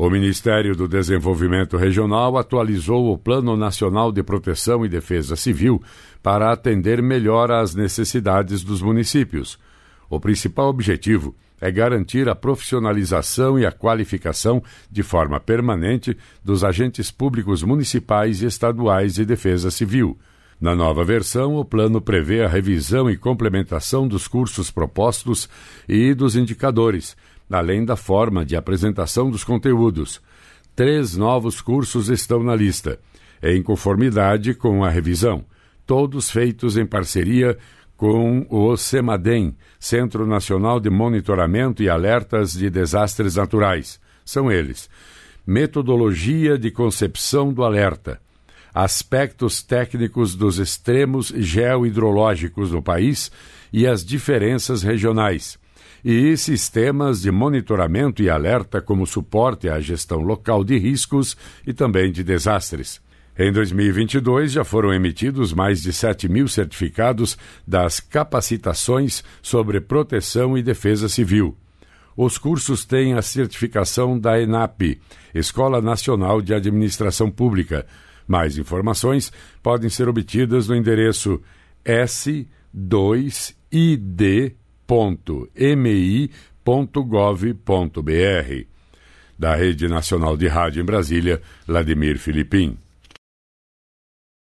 O Ministério do Desenvolvimento Regional atualizou o Plano Nacional de Proteção e Defesa Civil para atender melhor às necessidades dos municípios. O principal objetivo é garantir a profissionalização e a qualificação de forma permanente dos agentes públicos municipais e estaduais de defesa civil. Na nova versão, o plano prevê a revisão e complementação dos cursos propostos e dos indicadores, além da forma de apresentação dos conteúdos. Três novos cursos estão na lista, em conformidade com a revisão, todos feitos em parceria com o CEMADEM, Centro Nacional de Monitoramento e Alertas de Desastres Naturais. São eles: Metodologia de Concepção do Alerta, Aspectos Técnicos dos Extremos Geohidrológicos do País e as Diferenças Regionais e sistemas de monitoramento e alerta como suporte à gestão local de riscos e também de desastres. Em 2022, já foram emitidos mais de 7 mil certificados das capacitações sobre proteção e defesa civil. Os cursos têm a certificação da ENAP, Escola Nacional de Administração Pública. Mais informações podem ser obtidas no endereço S2ID www.mi.gov.br. Da Rede Nacional de Rádio em Brasília, Vladimir Filipim.